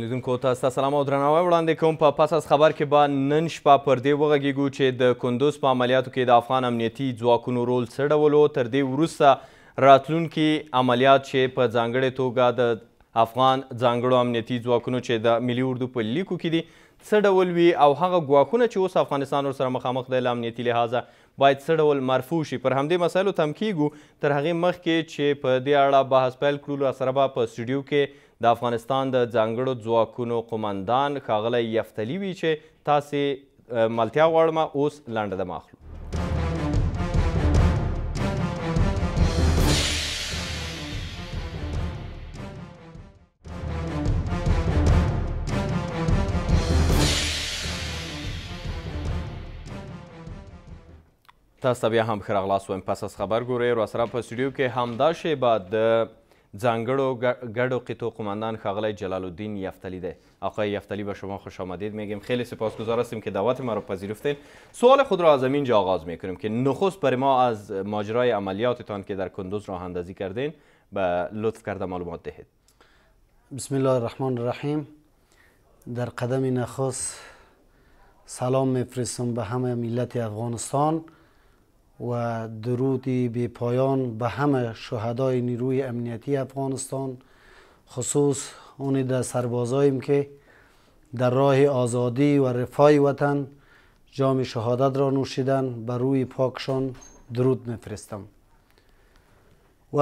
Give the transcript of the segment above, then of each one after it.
لیدونکو ته ستاسو سلام او درناوی وړاندې کوم په پس از خبر کې به نن شپه پر دې وغږیږو چې د کندوز په عملیاتو کې د افغان امنیتي ځواکونو رول څه ډول تر دې وروسته راتلونکي عملیات چې په ځانګړې توګه د افغان ځانګړو امنیتي ځواکونو چې د ملي اردو په لیکو کې دي څه ډول وي او هغه ګواښونه چې اوس افغانستان ورسره مخامخ دی له امنیتي لحاظه باید څه ډول مرفوع شي پر همدې مسایلو تم کیږو تر هغې مخکې چې په دې اړه بحث پیل کړو له سره به په سټوډیو کې د افغانستان د ځانګړو ځواکونو قمندان ښاغلی یفتلي وي چې تاسې ملتیا غواړم اوس لنډه د ماخلو تاسو بیا هم خره و وایم پس از خبر ګورئ سره په سټوډیو کې همدا شی بعد ځانګړو ګډو قیتو قماندان خغلی جلال الدین یفتلی ده آقای یفتلی به شما خوش آمدید میگیم خیلی سپاسگزار هستیم که دعوت ما رو پذیرفتین سوال خود را از اینجا آغاز میکنیم که نخست برای ما از ماجرای عملیاتتان که در کندوز راه اندازی کردین به لطف کرده معلومات دهید بسم الله الرحمن الرحیم در قدم نخست سلام میفرستم به همه ملت افغانستان و درودی بی پایان به همه شهدای نیروی امنیتی افغانستان خصوص اون در سربازاییم که در راه آزادی و رفای وطن جام شهادت را نوشیدن بر روی پاکشان درود میفرستم و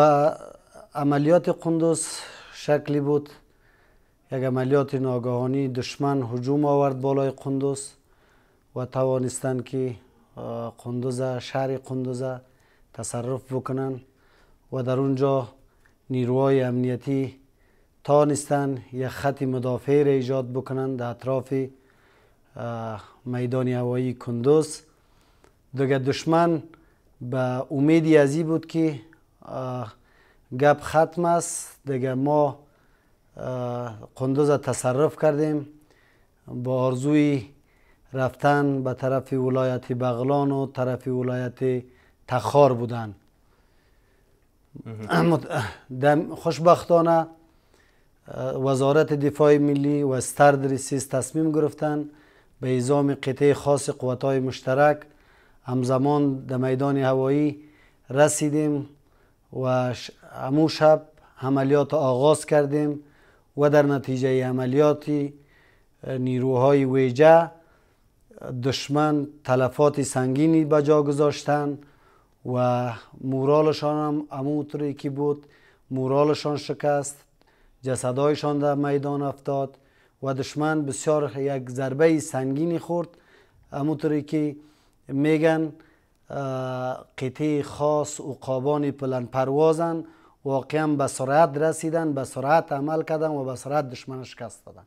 عملیات قندوز شکلی بود یک عملیات ناگهانی دشمن هجوم آورد بالای قندوز و توانستن که قندوز شهر قندوز تصرف بکنن و در اونجا نیروهای امنیتی تانستن یک خط مدافع را ایجاد بکنن در اطراف میدان هوایی کندوز دوگه دشمن به امیدی ازی بود که گپ ختم است دیگه ما قندوز تصرف کردیم با آرزوی رفتن به طرف ولایت بغلان و طرف ولایت تخار بودن خوشبختانه وزارت دفاع ملی و سترد تصمیم گرفتن به ایزام قطعه خاص های مشترک همزمان در میدان هوایی رسیدیم و امو شب عملیات آغاز کردیم و در نتیجه عملیاتی نیروهای ویجه دشمن تلفات سنگینی به جا گذاشتن و مورالشان هم اونطوری که بود مورالشان شکست جسدایشان در میدان افتاد و دشمن بسیار یک ضربه سنگینی خورد اونطوری که میگن قطعه خاص و قابان پلند پروازن واقعا به سرعت رسیدن به سرعت عمل کردن و به سرعت دشمن شکست دادن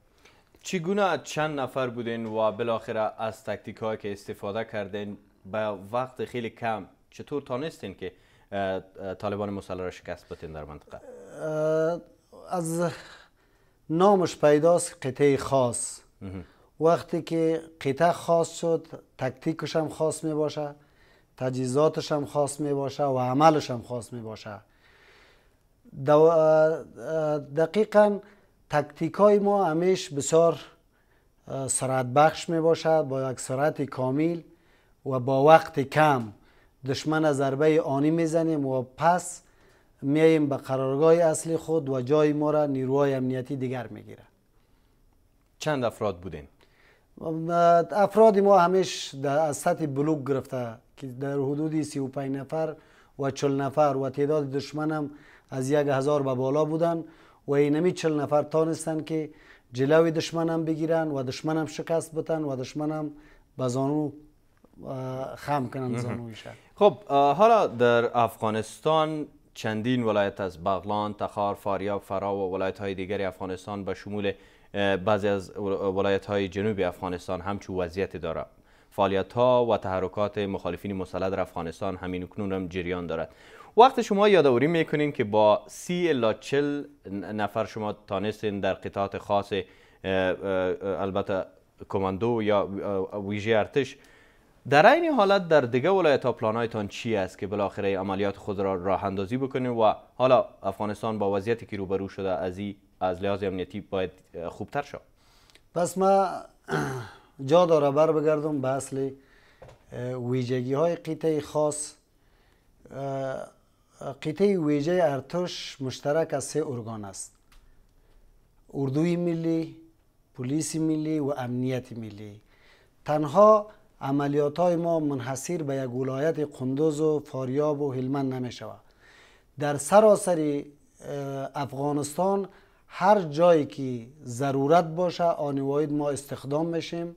چگونه از چند نفر بودین و بالاخره از تکتیک که استفاده کردین به وقت خیلی کم چطور تانستین که طالبان مسلح را شکست بتین در منطقه از نامش پیداست قطعه خاص وقتی که قطعه خاص شد تکتیکش هم خاص می باشه تجهیزاتش هم خاص می باشه و عملش هم خاص می باشه دقیقا تکتیک های ما همیش بسیار سرعت بخش می باشد با یک سرعت کامل و با وقت کم دشمن از ضربه آنی میزنیم و پس میاییم به قرارگاه اصلی خود و جای ما را نیروهای امنیتی دیگر میگیره چند افراد بودین؟ افراد ما همیش از سطح بلوک گرفته که در حدود 35 نفر و 40 نفر و تعداد دشمن هم از یک هزار به بالا بودن و اینمی چل نفر تانستن که جلوی دشمنم بگیرن و دشمنم شکست بتن و دشمنم به زانو خم کنن خب حالا در افغانستان چندین ولایت از بغلان، تخار، فاریاب، فرا و ولایت های دیگر افغانستان به شمول بعضی از ولایت های جنوب افغانستان همچو وضعیت داره فعالیت ها و تحرکات مخالفین مسلح در افغانستان همین اکنون هم جریان دارد وقت شما یادآوری میکنین که با سی الا چل نفر شما تانستین در قطعات خاص البته کماندو یا ویژه ارتش در این حالت در دیگه ولایت ها پلانایتان چی است که بالاخره عملیات خود را راه اندازی بکنیم و حالا افغانستان با وضعیتی که روبرو شده از از لحاظ امنیتی باید خوبتر شد پس ما جا داره بر بگردم به اصل ویژگی های قطعه خاص قطعه ویژه ارتش مشترک از سه ارگان است اردوی ملی پلیس ملی و امنیتی ملی تنها عملیات ما منحصر به یک ولایت قندوز و فاریاب و هلمند نمی شود در سراسر افغانستان هر جایی که ضرورت باشه آن واحد ما استخدام میشیم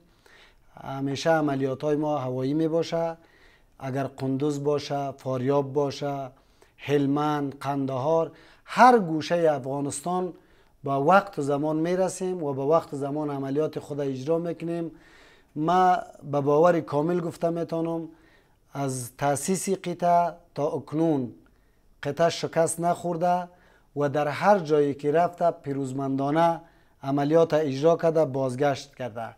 همیشه عملیات ما هوایی می باشه اگر قندوز باشه فاریاب باشه هلمان، قندهار هر گوشه افغانستان با وقت زمان میرسیم و با وقت زمان عملیات خود اجرا میکنیم ما به باور کامل گفته میتونم از تاسیس قطعه تا اکنون قطعه شکست نخورده و در هر جایی که رفته پیروزمندانه عملیات اجرا کرده بازگشت کرده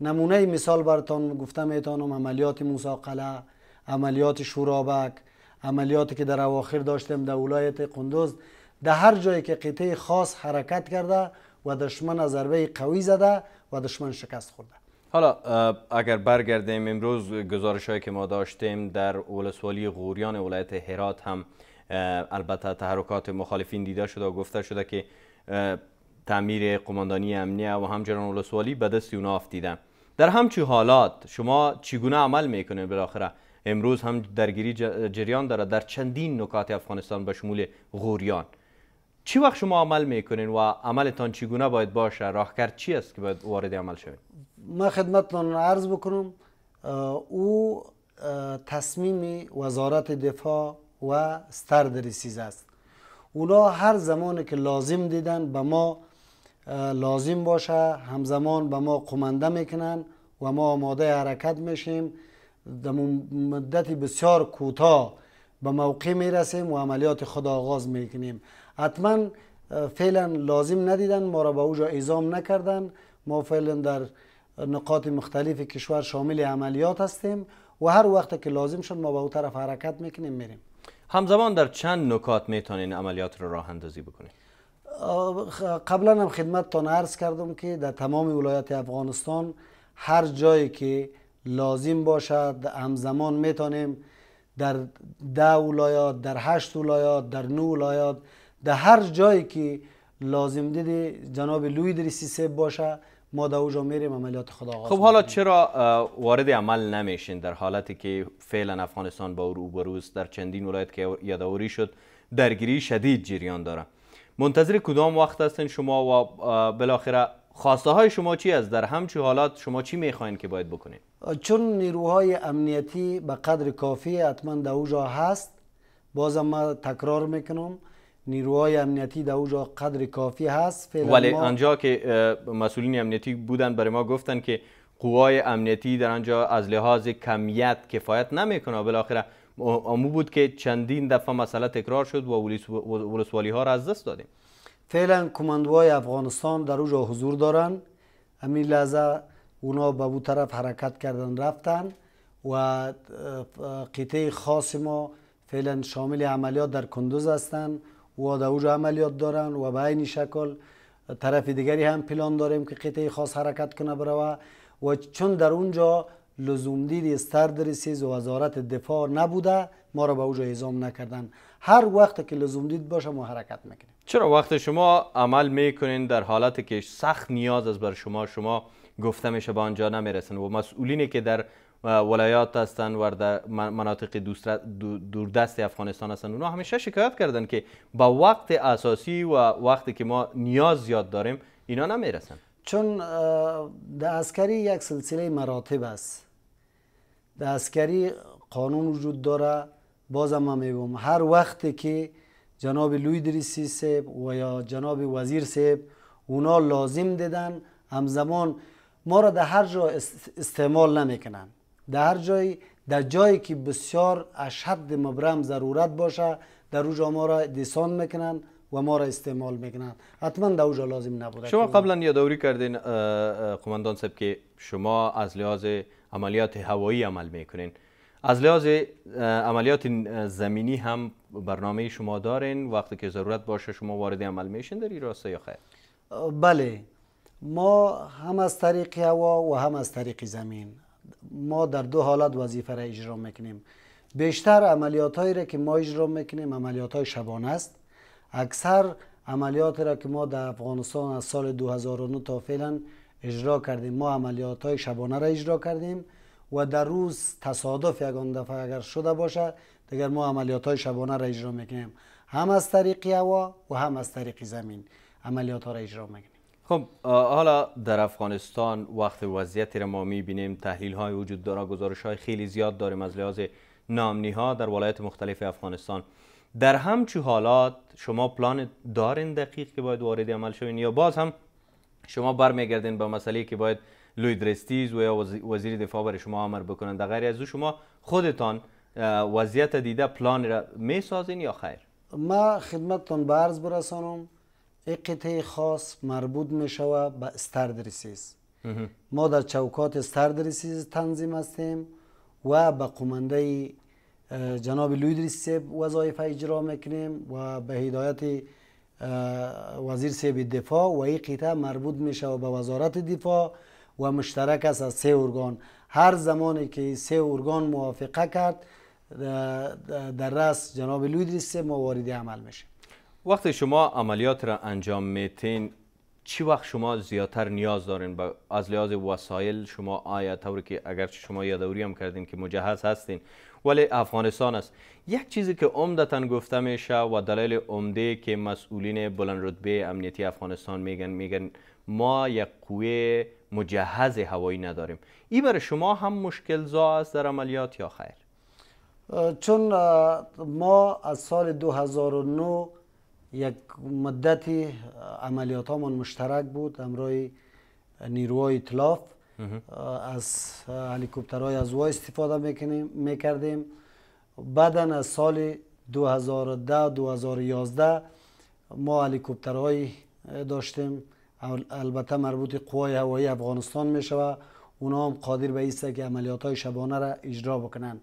نمونه مثال براتون گفته میتونم عملیات موساقله عملیات شورابک عملیاتی که در اواخر داشتیم در ولایت قندوز در هر جایی که قطعه خاص حرکت کرده و دشمن از ضربه قوی زده و دشمن شکست خورده حالا اگر برگردیم امروز گزارش هایی که ما داشتیم در ولسوالی غوریان ولایت هرات هم البته تحرکات مخالفین دیده شده و گفته شده که تعمیر قماندانی امنیه و همچنان ولسوالی به دست اونا دیدن در همچی حالات شما چگونه عمل میکنید بالاخره امروز هم درگیری جریان دارد در چندین نکات افغانستان به شمول غوریان چی وقت شما عمل میکنین و عملتان چگونه باید باشه راهکار چی است که باید وارد عمل شوید من خدمتتان عرض بکنم او تصمیم وزارت دفاع و ستردرسیز است اونا هر زمان که لازم دیدن به ما لازم باشه همزمان به ما قمنده میکنن و ما آماده حرکت میشیم در مدت بسیار کوتاه به موقع می رسیم و عملیات خود آغاز می کنیم حتما فعلا لازم ندیدن ما را به اوجا ایزام نکردن ما فعلا در نقاط مختلف کشور شامل عملیات هستیم و هر وقت که لازم شد ما به او طرف حرکت میکنیم میریم همزمان در چند نکات میتونین عملیات را راه اندازی بکنید قبلا هم خدمتتان عرض کردم که در تمام ولایت افغانستان هر جایی که لازم باشد همزمان میتونیم در ده ولایات در هشت ولایات در نو ولایات در هر جایی که لازم دیده جناب لوی دریسی سیب باشه ما در اوجا میریم عملیات خدا خب حالا چرا وارد عمل نمیشین در حالتی که فعلا افغانستان با روبروست در چندین ولایت که یادآوری شد درگیری شدید جریان داره منتظر کدام وقت هستین شما و بالاخره خواسته های شما چی از در همچی حالات شما چی میخواین که باید بکنید چون نیروهای امنیتی به قدر کافی حتما در اوجا هست بازم ما تکرار میکنم نیروهای امنیتی در اوجا قدر کافی هست ولی ما... آنجا که مسئولین امنیتی بودن برای ما گفتن که قوای امنیتی در آنجا از لحاظ کمیت کفایت نمیکنه بالاخره امو بود که چندین دفعه مسئله تکرار شد و ولسوالی ها را از دست دادیم فعلا کماندوهای افغانستان در اوجا حضور دارن همین لحظه اونا به او طرف حرکت کردن رفتن و قطعه خاص ما فعلا شامل عملیات در کندوز هستند و در اوجا عملیات دارن و به این شکل طرف دیگری هم پلان داریم که قطعه خاص حرکت کنه بروه و چون در اونجا لزوم دید استردرسیز و وزارت دفاع نبوده ما را به اوجا اعزام نکردن هر وقت که لزوم دید باشه ما حرکت میکنیم چرا وقت شما عمل میکنین در حالت که سخت نیاز است بر شما شما گفته میشه به آنجا نمیرسن و مسئولینی که در ولایات هستند و در مناطق دوردست افغانستان هستن اونا همیشه شکایت کردن که با وقت اساسی و وقتی که ما نیاز زیاد داریم اینا نمیرسن چون در عسکری یک سلسله مراتب است در عسکری قانون وجود داره بازم هم میگم هر وقتی که جناب لوی دریسی سیب و یا جناب وزیر سیب اونا لازم دیدن همزمان ما را در هر جا استعمال نمیکنن در هر جای در جایی که بسیار اشد مبرم ضرورت باشه در اوجا ما را دیسان میکنن و ما را استعمال میکنن حتما در اوجا لازم نبوده شما قبلا دوری کردین قماندان صاحب که شما از لحاظ عملیات هوایی عمل میکنین از لحاظ عملیات زمینی هم برنامه شما دارین وقتی که ضرورت باشه شما وارد عمل میشین در راسته یا خیر بله ما هم از طریق هوا و هم از طریق زمین ما در دو حالت وظیفه را اجرا میکنیم بیشتر عملیات را که ما اجرا میکنیم عملیات های شبانه است اکثر عملیات را که ما در افغانستان از سال 2009 تا فعلا اجرا کردیم ما عملیات های شبانه را اجرا کردیم و در روز تصادف یکان دفعه اگر شده باشه دیگر ما عملیات های شبانه را اجرا میکنیم هم از طریق هوا و هم از طریق زمین عملیات ها را اجرا میکنیم خب حالا در افغانستان وقت وضعیتی را ما میبینیم تحلیل های وجود داره گزارش های خیلی زیاد داریم از لحاظ نامنی ها در ولایت مختلف افغانستان در همچو حالات شما پلان دارین دقیق که باید وارد عمل شوین یا باز هم شما برمیگردین به مسئله که باید لوی درستیز و یا وزیر دفاع برای شما امر بکنند در غیر از او شما خودتان وضعیت دیده پلان را می سازین یا خیر ما خدمتتان به عرض برسانم این قطعه خاص مربوط می شود به استردرسیز ما در چوکات استردرسیز تنظیم هستیم و به قمانده جناب لوی درستیز وظایف اجرا میکنیم و به هدایت وزیر سیب دفاع و این قطعه مربوط می شود به وزارت دفاع و مشترک است از سه ارگان هر زمانی که سه ارگان موافقه کرد در رأس جناب لودریسه ما عمل میشه وقتی شما عملیات را انجام میتین چی وقت شما زیادتر نیاز دارین از لحاظ وسایل شما آیا طور که اگر شما یادوری هم کردین که مجهز هستین ولی افغانستان است یک چیزی که عمدتا گفته میشه و دلیل عمده که مسئولین بلند رتبه امنیتی افغانستان میگن میگن ما یک قوه مجهز هوایی نداریم این برای شما هم مشکل زا است در عملیات یا خیر چون ما از سال 2009 یک مدتی عملیات مشترک بود امرای نیروهای اطلاف از هلیکوپترهای از وای استفاده میکردیم بعدا از سال 2010 2011 ما هلیکوپترهای داشتیم البته مربوط قوای هوایی افغانستان می شود اونا هم قادر به ایسته که عملیات های شبانه را اجرا بکنن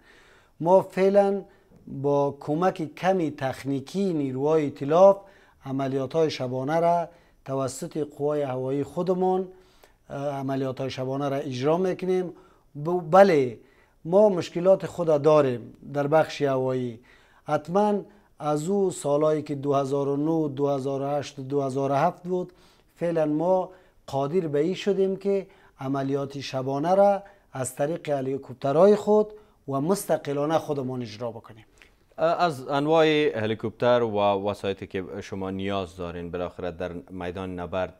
ما فعلا با کمک کمی تخنیکی نیروهای اطلاف عملیات های شبانه را توسط قوای هوایی خودمون عملیات های شبانه را اجرا میکنیم بله ما مشکلات خود داریم در بخش هوایی حتما از او سالهایی که 2009 2008 2007 بود فعلا ما قادر به این شدیم که عملیات شبانه را از طریق هلیکوپترهای خود و مستقلانه خودمان اجرا بکنیم از انواع هلیکوپتر و وسایتی که شما نیاز دارین بالاخره در میدان نبرد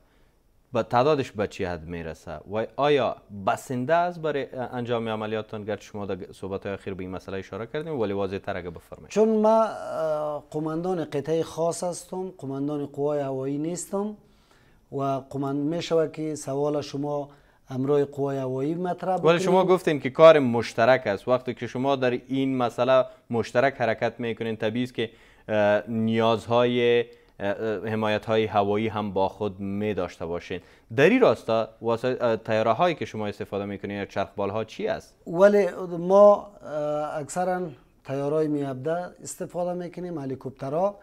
با تعدادش به چی حد میرسه و آیا بسنده است برای انجام عملیاتتان گرد شما در صحبت های اخیر به این مسئله اشاره کردیم ولی واضح تر اگه بفرمایید چون ما قماندان قطعه خاص هستم قماندان قوای هوایی نیستم و قمند میشوه که سوال شما امرای قوای هوایی مطرح ولی شما گفتین که کار مشترک است وقتی که شما در این مسئله مشترک حرکت میکنین طبیعی است که نیازهای حمایت های هوایی هم با خود می داشته باشین در این راستا تیاره هایی که شما استفاده میکنین یا چرخبال ها چی است ولی ما اکثرا تیاره های میابده استفاده میکنیم ها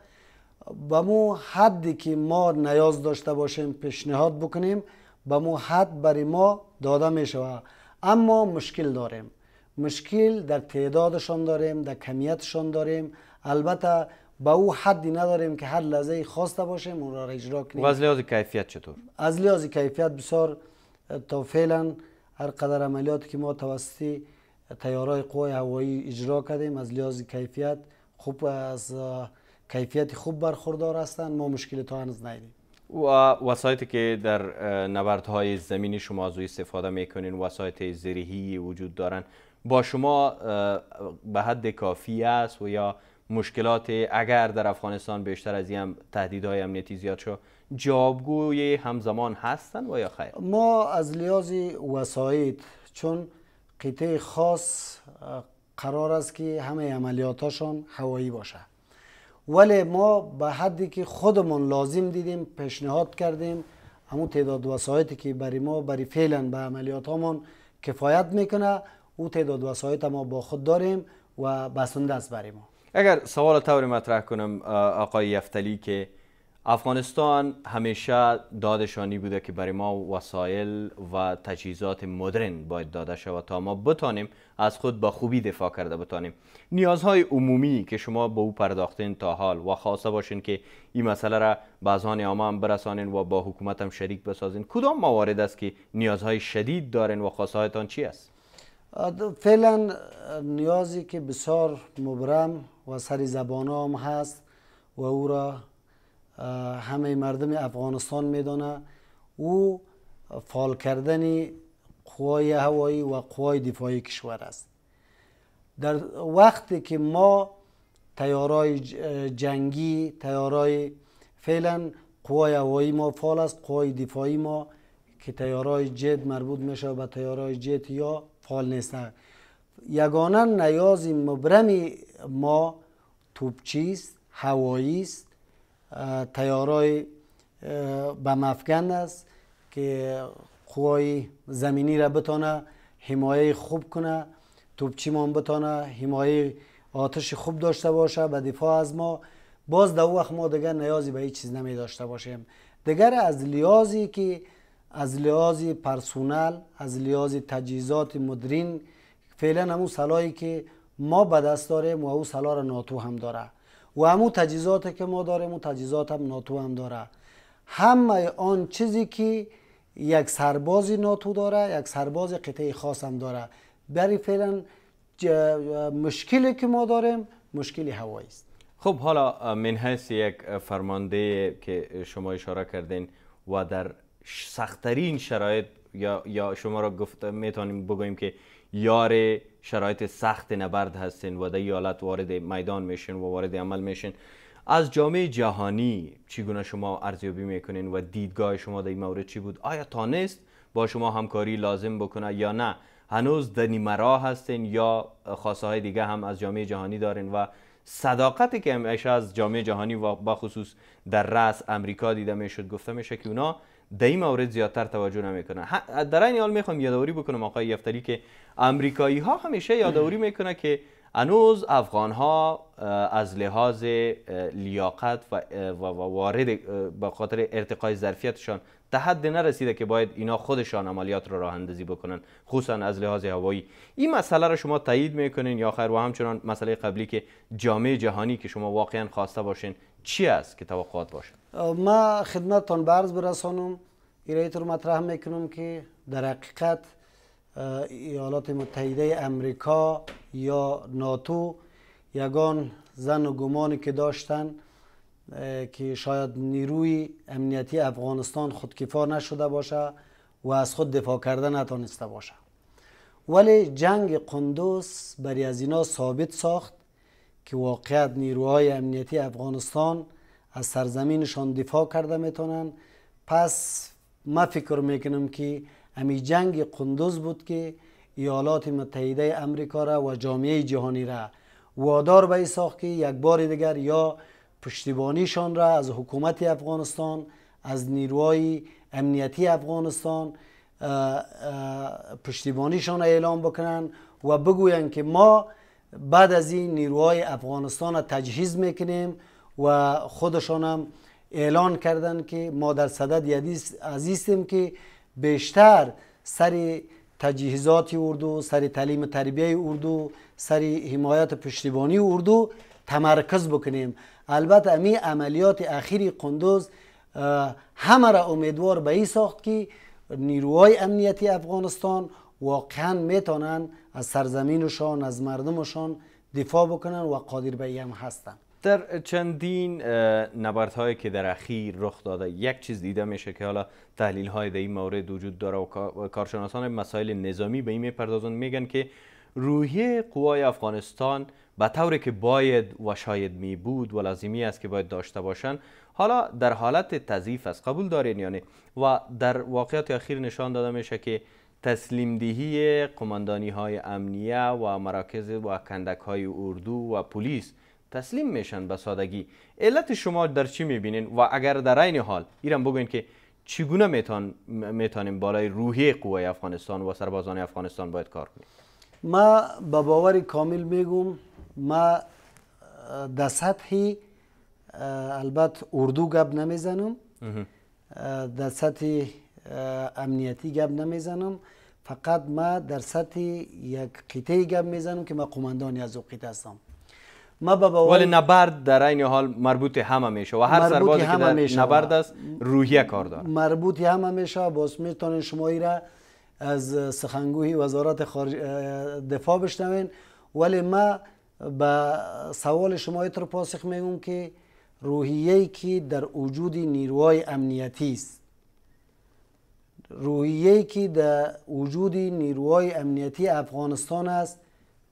به مو حدی که ما نیاز داشته باشیم پیشنهاد بکنیم به مو حد برای ما داده می شود اما مشکل داریم مشکل در تعدادشان داریم در کمیتشان داریم البته به او حدی نداریم که هر لحظه خواسته باشیم اون را اجرا کنیم و از لحاظ کیفیت چطور از لحاظ کیفیت بسیار تا فعلا هر قدر عملیات که ما توسط تیارای قوای هوایی اجرا کردیم از لحاظ کیفیت خوب از کیفیت خوب برخوردار هستند ما مشکل تا هنوز ندیدیم و وسایتی که در نبردهای زمینی شما از استفاده میکنین وسایت زرهی وجود دارن با شما به حد کافی است و یا مشکلات اگر در افغانستان بیشتر از این تهدیدهای امنیتی زیاد شد جوابگوی همزمان هستن و یا خیر ما از لحاظ وسایت، چون قطعه خاص قرار است که همه عملیاتاشون هوایی باشه ولی ما به حدی که خودمون لازم دیدیم پیشنهاد کردیم همون تعداد وسایتی که برای ما برای فعلا به عملیات همون کفایت میکنه او تعداد وسایت ما با خود داریم و بسنده است برای ما اگر سوال طور مطرح کنم آقای یفتلی که افغانستان همیشه دادشانی بوده که برای ما وسایل و تجهیزات مدرن باید داده شود تا ما بتانیم از خود با خوبی دفاع کرده بتانیم نیازهای عمومی که شما به او پرداختین تا حال و خاصه باشین که این مسئله را به ازان عامه هم برسانین و با حکومت هم شریک بسازین کدام موارد است که نیازهای شدید دارین و خواستهایتان چی است فعلا نیازی که بسیار مبرم و سری زبان هست و او را همه مردم افغانستان میدانه او فال کردن قوای هوایی و قوای دفاعی کشور است در وقتی که ما تیارای جنگی تیارای فعلا قوای هوایی ما فال است قوای دفاعی ما که تیارای جد مربوط میشه به تیارای جد یا فال نیست یگانه نیاز مبرمی ما توپچی است هوایی است تیارای مفکن است که قوای زمینی را بتانه حمایه خوب کنه ما بتانه حمایه آتش خوب داشته باشه و دفاع از ما باز در وقت ما دیگر نیازی به هیچ چیز نمی داشته باشیم دیگر از لیازی که از لیازی پرسونل از لیازی تجهیزات مدرین فعلا همون سلایی که ما به دست داریم و او سلا را ناتو هم داره و همون تجهیزاتی که ما داریم و تجهیزات هم ناتو هم داره همه آن چیزی که یک سربازی ناتو داره یک سرباز قطعه خاص هم داره برای فعلا مشکلی که ما داریم مشکلی هوایی است خب حالا من هست یک فرمانده که شما اشاره کردین و در سختترین شرایط یا, شما را گفت میتونیم بگوییم که یار شرایط سخت نبرد هستین و در ایالت وارد میدان میشن و وارد عمل میشن. از جامعه جهانی چیگونه شما ارزیابی میکنین و دیدگاه شما در این مورد چی بود آیا تانست با شما همکاری لازم بکنه یا نه هنوز در نیمرا هستین یا خواسته های دیگه هم از جامعه جهانی دارین و صداقتی که همیشه از جامعه جهانی و بخصوص در رأس امریکا دیده میشد گفته میشه که اونا در این مورد زیادتر توجه نمیکنه در این حال میخوام یادآوری بکنم آقای یفتری که امریکایی ها همیشه یادآوری میکنه که هنوز افغان ها از لحاظ لیاقت و وارد به خاطر ارتقای ظرفیتشان تا نرسیده که باید اینا خودشان عملیات را راه اندازی بکنن خصوصا از لحاظ هوایی این مسئله را شما تایید میکنین یا خیر و همچنان مسئله قبلی که جامعه جهانی که شما واقعا خواسته باشین چی است که توقعات باشه ما خدمتتون برز عرض برسانم رو مطرح میکنم که در حقیقت ایالات متحده امریکا یا ناتو یگان زن و گمانی که داشتن که شاید نیروی امنیتی افغانستان خودکفا نشده باشه و از خود دفاع کرده نتانسته باشه ولی جنگ قندوس بری از اینا ثابت ساخت که واقعیت نیروهای امنیتی افغانستان از سرزمینشان دفاع کرده میتونن پس ما فکر میکنم که امی جنگ قندوز بود که ایالات متحده امریکا را و جامعه جهانی را وادار به ساخت که یک بار دیگر یا پشتیبانیشان را از حکومت افغانستان از نیروهای امنیتی افغانستان پشتیبانیشان اعلام بکنن و بگویند که ما بعد از این نیروهای افغانستان را تجهیز میکنیم و خودشان هم اعلان کردن که ما در صدد عزیزیم که بیشتر سر تجهیزات اردو سر تعلیم تربیه اردو سر حمایت پشتیبانی اردو تمرکز بکنیم البته امی عملیات اخیر قندوز همه را امیدوار به این ساخت که نیروهای امنیتی افغانستان واقعا میتونن از سرزمینشان از مردمشان دفاع بکنن و قادر به هم هستن در چندین هایی که در اخیر رخ داده یک چیز دیده میشه که حالا تحلیل های در این مورد وجود داره و کارشناسان مسائل نظامی به این میپردازن میگن که روحیه قوای افغانستان به طوری که باید و شاید می بود و لازمی است که باید داشته باشند حالا در حالت تضعیف است قبول دارین یعنی و در واقعیت اخیر نشان داده میشه که تسلیم دهی قماندانی های امنیه و مراکز و کندک های اردو و پلیس تسلیم میشن به سادگی علت شما در چی میبینین و اگر در این حال ایران بگوین که چگونه میتان میتانیم بالای روحی قوای افغانستان و سربازان افغانستان باید کار کنیم ما به باور کامل میگم ما در سطح البته اردو گپ نمیزنم در سطح امنیتی گپ نمیزنم فقط ما در سطح یک قطعه گپ میزنم که ما قماندانی از او هستم ما به ولی نبرد در این حال مربوط همه میشه و هر سربازی که در نبرد است روحیه کار داره مربوط همه میشه باز میتونین شما را از سخنگوی وزارت خارج دفاع بشنوین ولی ما به سوال شما تر پاسخ میگم که روحیه‌ای که در وجود نیروهای امنیتی است روحیه‌ای که در وجود نیروهای امنیتی افغانستان است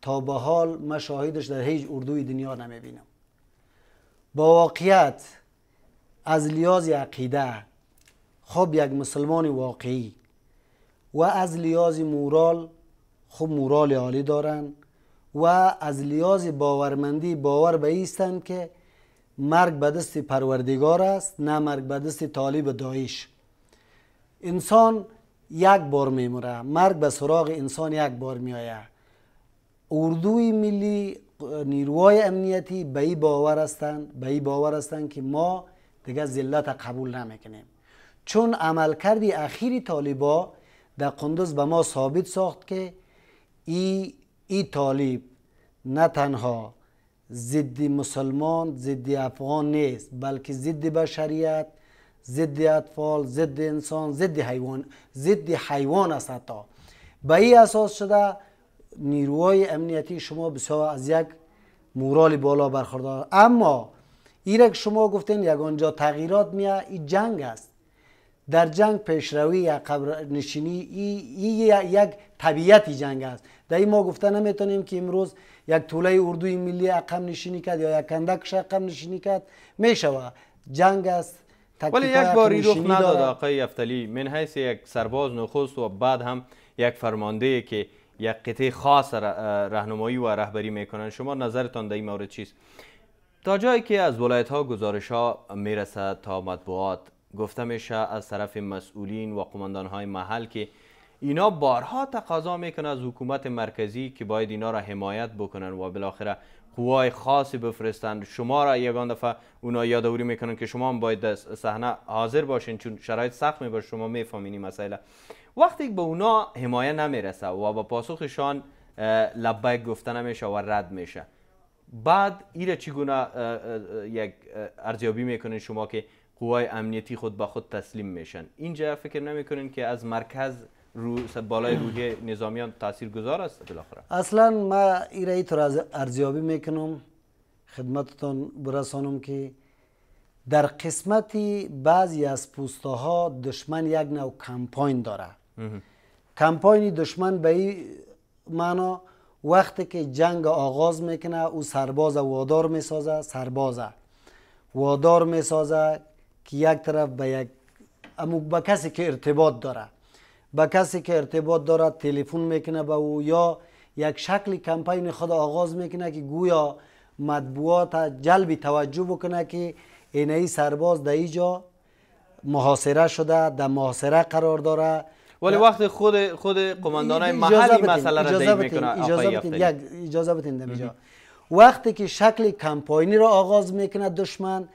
تا به حال من در هیچ اردوی دنیا نمیبینم با واقعیت از لیاز عقیده خب یک مسلمان واقعی و از لیاز مورال خب مورال عالی دارن و از لیاز باورمندی باور به ایستند که مرگ به دست پروردگار است نه مرگ به دست طالب دایش انسان یک بار میمره مرگ به سراغ انسان یک بار میآید اردوی ملی نیروهای امنیتی به این باور هستند به این باور هستند که ما دیگه ذلت قبول نمیکنیم چون عملکردی اخیری طالبا در قندوز به ما ثابت ساخت که ای, ای طالب نه تنها ضد مسلمان ضد افغان نیست بلکه ضد بشریت ضد اطفال ضد انسان ضد حیوان ضد حیوان است حتی به این اساس شده نیروهای امنیتی شما بسیار از یک مورال بالا برخوردار اما ایرک شما گفتین یک تغییرات میه این جنگ است در جنگ پیشروی یا قبر نشینی این یک طبیعتی جنگ است در این ما گفته نمیتونیم که امروز یک طوله اردوی ملی اقام نشینی کرد یا یک کندک عقب نشینی کرد میشوه جنگ است ولی یک باری رخ نداد آقای افتالی من حیث یک سرباز نخست و بعد هم یک فرمانده که یک قطعه خاص رهنمایی و رهبری میکنن شما نظرتان در این مورد چیست تا جایی که از ولایت ها گزارش ها میرسد تا مطبوعات گفته میشه از طرف مسئولین و قماندان های محل که اینا بارها تقاضا میکنن از حکومت مرکزی که باید اینا را حمایت بکنن و بالاخره قوای خاصی بفرستند شما را یگان دفعه اونا یادآوری میکنن که شما هم باید صحنه حاضر باشین چون شرایط سخت میبر شما میفهمین این مسئله وقتی به اونا حمایه نمیرسه و با پاسخشان لبیک گفته نمیشه و رد میشه بعد ایره چگونه یک ارزیابی میکنین شما که قوای امنیتی خود به خود تسلیم میشن اینجا فکر نمیکنین که از مرکز رو بالای روی نظامیان تاثیر گذار است بالاخره اصلا ما ایره ای از ارزیابی میکنم خدمتتان برسانم که در قسمتی بعضی از پوسته ها دشمن یک نوع کمپاین داره کمپاین دشمن به این معنا وقتی که جنگ آغاز میکنه او سرباز وادار میسازه سربازه وادار میسازه که یک طرف به یک کسی که ارتباط داره به کسی که ارتباط داره تلفن میکنه به او یا یک شکل کمپاین خود آغاز میکنه که گویا مطبوعات جلب توجه بکنه که اینه ای سرباز در اینجا محاصره شده در محاصره قرار داره ولی وقت خود خود قماندانای محلی مسئله را دیگه میکنه اجازه یک اجازه وقتی که شکل کمپاینی را آغاز میکنه دشمن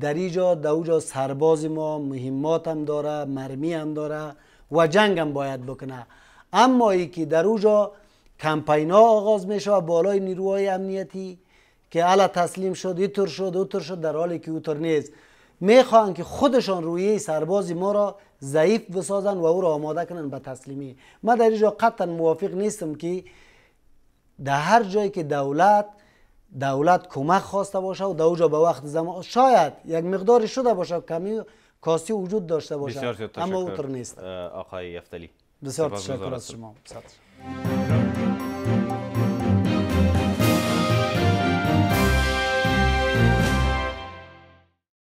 در اینجا در اوجا سرباز ما مهمات هم داره مرمی هم داره و جنگ هم باید بکنه اما ای که در اوجا کمپاین ها آغاز میشه و بالای نیروهای امنیتی که الا تسلیم شد ایتور شد اوتر شد در حالی که اوتر نیست میخوان که خودشان رویه سرباز ما را ضعیف بسازن و او را آماده کنن به تسلیمی ما در اینجا قطعا موافق نیستم که در هر جایی که دولت دولت کمک خواسته باشه و در اوجا به وقت زمان شاید یک مقداری شده باشه کمی کاسی وجود داشته باشه اما اوتر نیست آقای یفتلی بسیار تشکر از شما